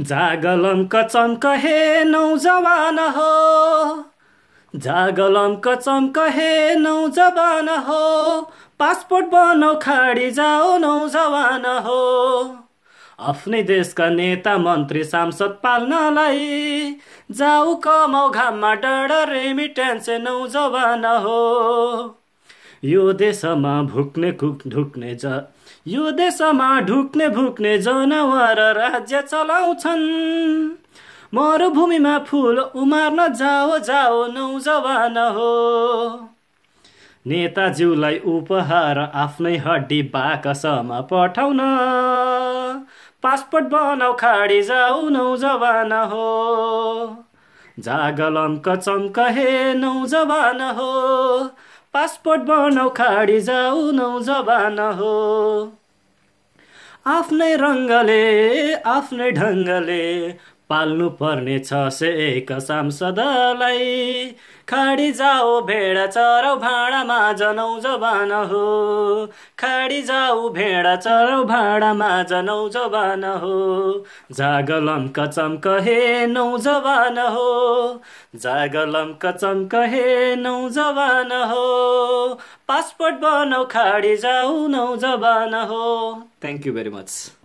जागलम चम्क हे नौजवान हो जागलङ्क चम्क हे जवान हो पासपोर्ट बनाउ खाडी जाओ नौजवान हो आफ्नै देशका नेता मन्त्री सांसद पाल्नलाई जाऊ कमाउ घाममा डाँडा रेमिटेन्स नौजवान हो यो देशमा भुक्ने ढुक्ने ज यो देशमा ढुक्ने भुक्ने जनावर राज्य चलाउँछन् मरुभूमिमा फुल उमार्न जाओ जाओ नौजवान हो नेताज्यूलाई उपहार आफ्नै हड्डी बाकसमा पठाउन पासपोर्ट बनाऊ खाडी जाऊ नौजवान हो जागलम्क चम्क हे नौजवान हो पासपोर्ट बनाउ खाडी जाऊ नौ जवान हो आफ्नै रङ्गले आफ्नै ढङ्गले पाल्नु पर्ने छ सेक एक सांसदलाई खाडी जाऊ भेडा चराउ भाँडामा जनौ जवान हो खाडी जाऊ भेडा चराउ भाँडामा जनौ जवान हो जागलम्क चम्क हे नौ जवान हो जागलम्क चम्क हे नौ जवान हो पासपोर्ट बनाऊ खाडी जाऊ नौ जवान हो थ्याङ्क यू भेरी मच